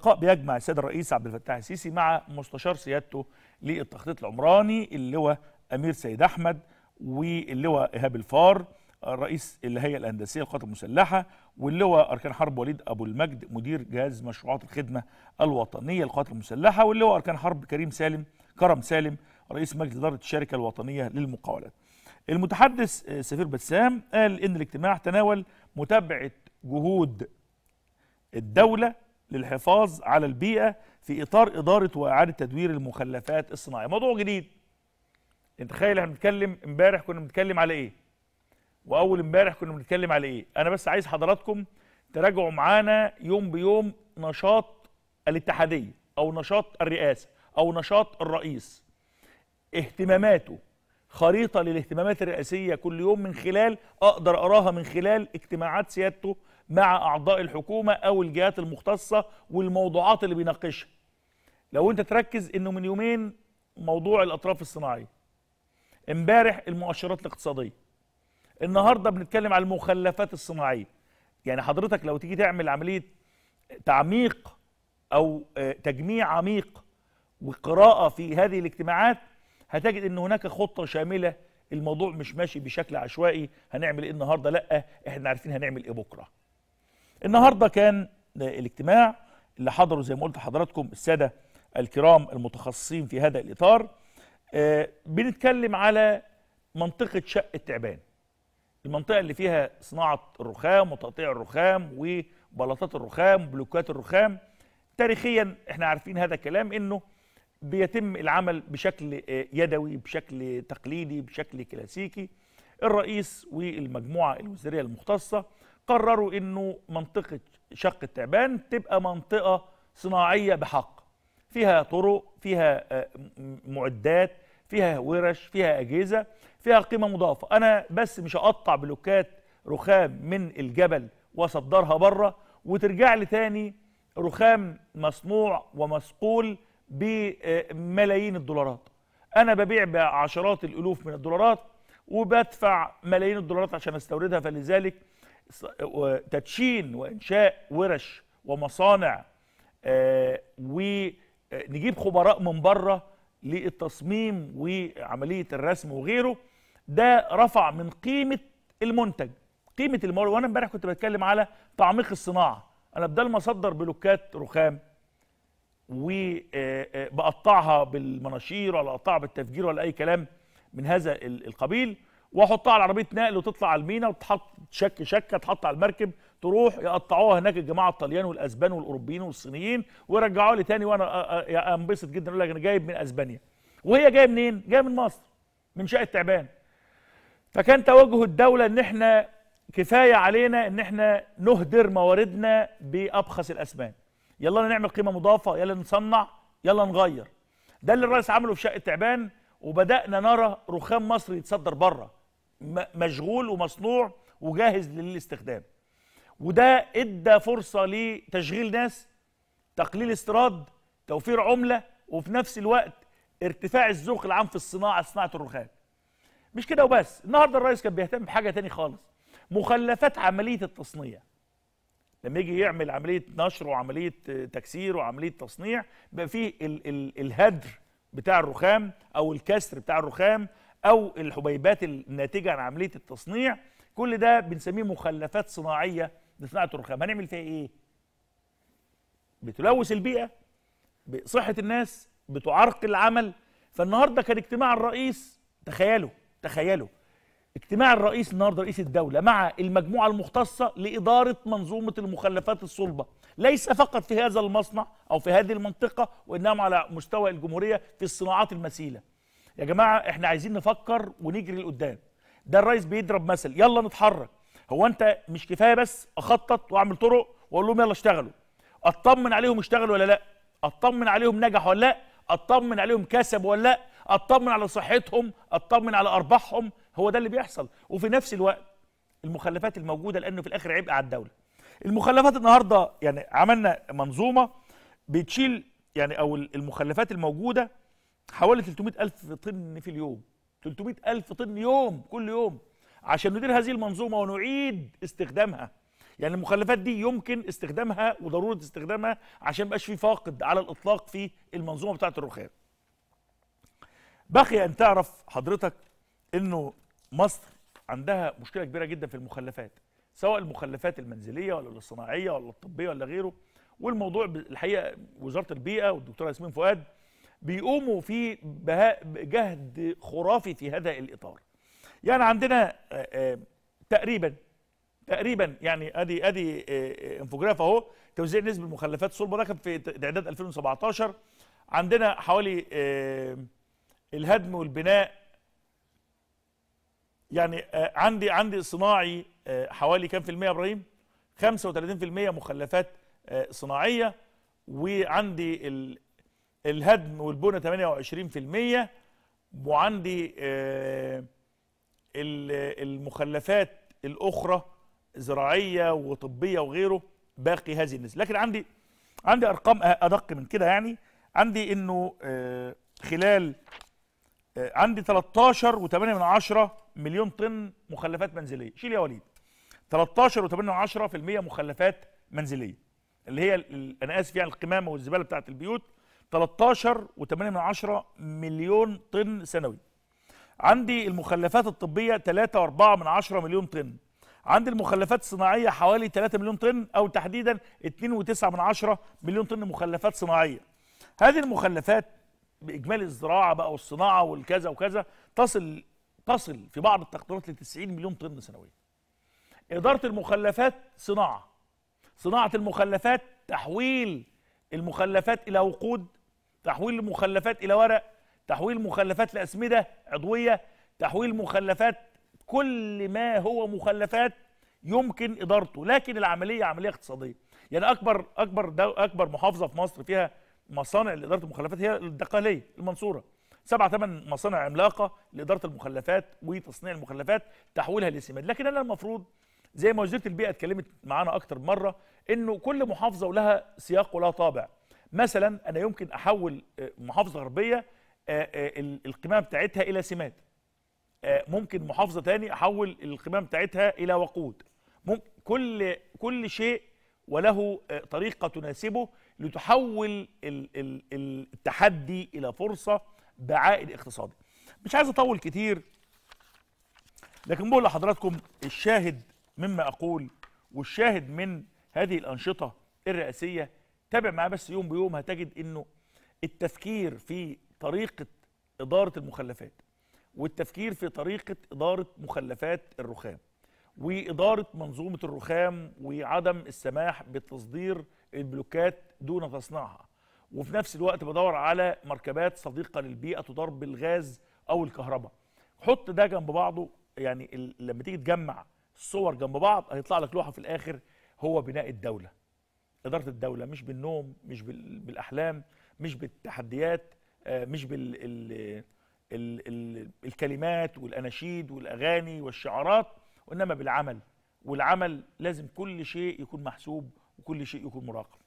لقاء بيجمع السيد الرئيس عبد الفتاح السيسي مع مستشار سيادته للتخطيط العمراني اللواء امير سيد احمد واللواء ايهاب الفار رئيس الهيئه الهندسيه للقوات المسلحه واللواء اركان حرب وليد ابو المجد مدير جهاز مشروعات الخدمه الوطنيه للقوات المسلحه واللواء اركان حرب كريم سالم كرم سالم رئيس مجلس اداره الشركه الوطنيه للمقاولات. المتحدث آه، سفير بسام قال ان الاجتماع تناول متابعه جهود الدوله للحفاظ على البيئة في إطار إدارة وإعادة تدوير المخلفات الصناعية موضوع جديد انت تخيل احنا بنتكلم امبارح كنا بنتكلم على ايه واول امبارح كنا بنتكلم على ايه انا بس عايز حضراتكم تراجعوا معانا يوم بيوم نشاط الاتحادية او نشاط الرئاسة او نشاط الرئيس اهتماماته خريطة للاهتمامات الرئاسية كل يوم من خلال اقدر اراها من خلال اجتماعات سيادته مع اعضاء الحكومه او الجهات المختصه والموضوعات اللي بيناقشها لو انت تركز انه من يومين موضوع الاطراف الصناعيه امبارح المؤشرات الاقتصاديه النهارده بنتكلم على المخلفات الصناعيه يعني حضرتك لو تيجي تعمل عمليه تعميق او آه، تجميع عميق وقراءه في هذه الاجتماعات هتجد ان هناك خطه شامله الموضوع مش ماشي بشكل عشوائي هنعمل ايه النهارده لا احنا عارفين هنعمل ايه بكره النهارده كان الاجتماع اللي حضره زي ما قلت حضراتكم الساده الكرام المتخصصين في هذا الاطار آه، بنتكلم على منطقه شق التعبان المنطقه اللي فيها صناعه الرخام وتقطيع الرخام وبلاطات الرخام وبلوكات الرخام تاريخيا احنا عارفين هذا الكلام انه بيتم العمل بشكل آه، يدوي بشكل تقليدي بشكل كلاسيكي الرئيس والمجموعه الوزاريه المختصه قرروا انه منطقه شق التعبان تبقى منطقه صناعيه بحق فيها طرق فيها آه، معدات فيها ورش فيها اجهزه فيها قيمه مضافه انا بس مش هقطع بلوكات رخام من الجبل واصدرها بره وترجع لي تاني رخام مصنوع ومسقول بملايين الدولارات انا ببيع بعشرات الالوف من الدولارات وبدفع ملايين الدولارات عشان استوردها فلذلك تدشين وانشاء ورش ومصانع آه، ونجيب آه، خبراء من بره للتصميم وعمليه الرسم وغيره ده رفع من قيمه المنتج قيمه المورد وانا امبارح كنت بتكلم على تعميق الصناعه انا بدل ما اصدر بلوكات رخام وبقطعها آه، بالمناشير ولا اقطعها بالتفجير ولا اي كلام من هذا القبيل واحطها على عربيه نقل وتطلع على المينا وتحط شك شكه تحط على المركب تروح يقطعوها هناك الجماعه الطليان والاسبان والاوروبيين والصينيين ويرجعوها لي تاني وانا انبسط جدا اقول لك انا جايب من اسبانيا وهي جايه منين؟ جايه من مصر من شقه تعبان فكان توجه الدوله ان احنا كفايه علينا ان احنا نهدر مواردنا بابخس الاسبان يلا نعمل قيمه مضافه يلا نصنع يلا نغير ده اللي الرئيس عمله في شقه تعبان وبدانا نرى رخام مصر يتصدر بره مشغول ومصنوع وجاهز للاستخدام وده ادى فرصه لتشغيل ناس تقليل استيراد توفير عمله وفي نفس الوقت ارتفاع الذوق العام في الصناعه صناعه الرخام مش كده وبس النهارده الرئيس كان بيهتم بحاجه تاني خالص مخلفات عمليه التصنيع لما يجي يعمل عمليه نشر وعمليه تكسير وعمليه تصنيع بقى فيه ال ال الهدر بتاع الرخام او الكسر بتاع الرخام او الحبيبات الناتجه عن عمليه التصنيع كل ده بنسميه مخلفات صناعيه لصناعه الرخام هنعمل فيها ايه بتلوث البيئه بصحه الناس بتعرقل العمل فالنهارده كان اجتماع الرئيس تخيلوا تخيلوا اجتماع الرئيس النهارده رئيس الدوله مع المجموعه المختصه لاداره منظومه المخلفات الصلبه ليس فقط في هذا المصنع او في هذه المنطقه وانما على مستوى الجمهوريه في الصناعات المسيله يا جماعه احنا عايزين نفكر ونجري لقدام ده الرئيس بيضرب مثل يلا نتحرك هو انت مش كفايه بس اخطط واعمل طرق واقول لهم يلا اشتغلوا اطمن عليهم اشتغلوا ولا لا اطمن عليهم نجحوا ولا لا اطمن عليهم كسبوا ولا لا اطمن على صحتهم اطمن على ارباحهم هو ده اللي بيحصل وفي نفس الوقت المخلفات الموجوده لانه في الاخر عبء على الدوله المخلفات النهارده يعني عملنا منظومه بتشيل يعني او المخلفات الموجوده حوالي 300000 طن في اليوم 300000 طن يوم كل يوم عشان ندير هذه المنظومه ونعيد استخدامها يعني المخلفات دي يمكن استخدامها وضروره استخدامها عشان ما في فاقد على الاطلاق في المنظومه بتاعه الرخام بقي ان تعرف حضرتك انه مصر عندها مشكله كبيره جدا في المخلفات سواء المخلفات المنزليه ولا الصناعيه ولا الطبيه ولا غيره والموضوع الحقيقه وزاره البيئه والدكتوره ياسمين فؤاد بيقوموا في جهد خرافي في هذا الاطار يعني عندنا آه، آه، تقريبا تقريبا يعني ادي ادي آه، انفوجراف اهو توزيع نسبه المخلفات صلب رقم في اعداد 2017 عندنا حوالي الهدم والبناء يعني عندي عندي صناعي حوالي كام في المية يا ابراهيم 35% مخلفات صناعيه وعندي الهدم والبنى 28% وعندي آه، المخلفات الاخرى زراعيه وطبيه وغيره باقي هذه النسبه لكن عندي عندي ارقام ادق من كده يعني عندي انه آه، خلال آه، عندي 13 و8 من مليون طن مخلفات منزليه شيل يا وليد 13 و8 من مخلفات منزليه اللي هي انا اسف يعني القمامه والزباله بتاعت البيوت 13.8 مليون طن سنوي عندي المخلفات الطبية 3.4 مليون طن عندي المخلفات الصناعية حوالي 3 مليون طن أو تحديدا 2.9 مليون طن مخلفات صناعية هذه المخلفات بإجمالي الزراعة بقى والصناعة والكذا وكذا تصل تصل في بعض التقديرات ل 90 مليون طن سنويا إدارة المخلفات صناعة صناعة المخلفات تحويل المخلفات إلى وقود تحويل المخلفات الى ورق تحويل مخلفات لاسمده عضويه تحويل مخلفات كل ما هو مخلفات يمكن ادارته لكن العمليه عمليه اقتصاديه يعني اكبر اكبر دو اكبر محافظه في مصر فيها مصانع لاداره المخلفات هي الدقهليه المنصوره سبعة ثمان مصانع عملاقة لإدارة المخلفات وتصنيع المخلفات تحويلها لسماد لكن أنا المفروض زي ما وزيرة البيئة اتكلمت معانا أكتر مرة إنه كل محافظة ولها سياق ولها طابع مثلا انا يمكن احول آه، محافظه غربيه آه، آه، القمامه بتاعتها الى سماد ممكن محافظه تاني احول القمامه بتاعتها الى وقود ممكن كل كل شيء وله طريقه تناسبه لتحول التحدي الى فرصه بعائد اقتصادي مش عايز اطول كتير لكن بقول لحضراتكم الشاهد مما اقول والشاهد من هذه الانشطه الرئاسيه تابع معاه بس يوم بيوم هتجد انه التفكير في طريقه اداره المخلفات والتفكير في طريقه اداره مخلفات الرخام واداره منظومه الرخام وعدم السماح بتصدير البلوكات دون تصنيعها وفي نفس الوقت بدور على مركبات صديقه للبيئه تضرب بالغاز او الكهرباء حط ده جنب بعضه يعني لما تيجي تجمع الصور جنب بعض هيطلع لك لوحه في الاخر هو بناء الدوله اداره الدوله مش بالنوم مش بالاحلام مش بالتحديات آه، مش بال الكلمات والاناشيد والاغاني والشعارات وانما بالعمل والعمل لازم كل شيء يكون محسوب وكل شيء يكون مراقب